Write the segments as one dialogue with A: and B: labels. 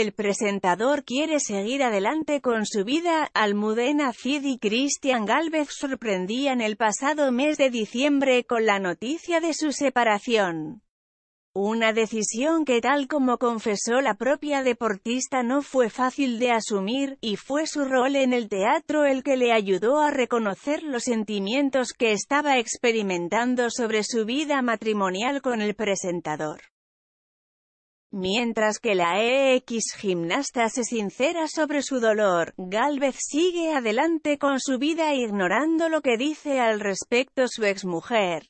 A: El presentador quiere seguir adelante con su vida, Almudena Cid y Cristian Galvez sorprendían el pasado mes de diciembre con la noticia de su separación. Una decisión que tal como confesó la propia deportista no fue fácil de asumir, y fue su rol en el teatro el que le ayudó a reconocer los sentimientos que estaba experimentando sobre su vida matrimonial con el presentador. Mientras que la ex gimnasta se sincera sobre su dolor, Galvez sigue adelante con su vida ignorando lo que dice al respecto su exmujer.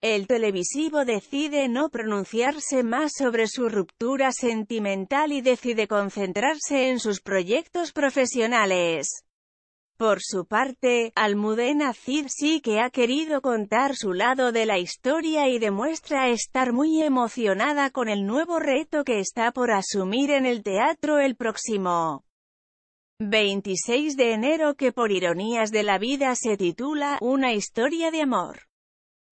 A: El televisivo decide no pronunciarse más sobre su ruptura sentimental y decide concentrarse en sus proyectos profesionales. Por su parte, Almudena Cid sí que ha querido contar su lado de la historia y demuestra estar muy emocionada con el nuevo reto que está por asumir en el teatro el próximo 26 de enero que por ironías de la vida se titula «Una historia de amor».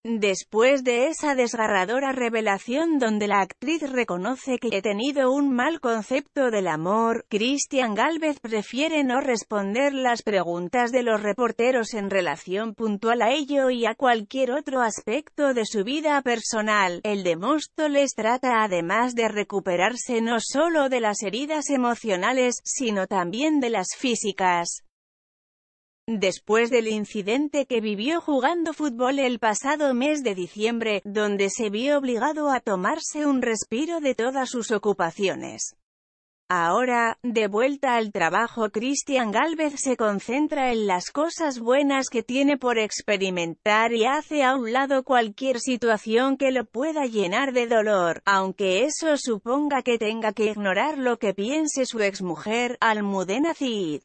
A: Después de esa desgarradora revelación donde la actriz reconoce que he tenido un mal concepto del amor, Cristian Galvez prefiere no responder las preguntas de los reporteros en relación puntual a ello y a cualquier otro aspecto de su vida personal. El de les trata además de recuperarse no solo de las heridas emocionales, sino también de las físicas. Después del incidente que vivió jugando fútbol el pasado mes de diciembre, donde se vio obligado a tomarse un respiro de todas sus ocupaciones. Ahora, de vuelta al trabajo Cristian Galvez se concentra en las cosas buenas que tiene por experimentar y hace a un lado cualquier situación que lo pueda llenar de dolor, aunque eso suponga que tenga que ignorar lo que piense su exmujer, Almudena Cid.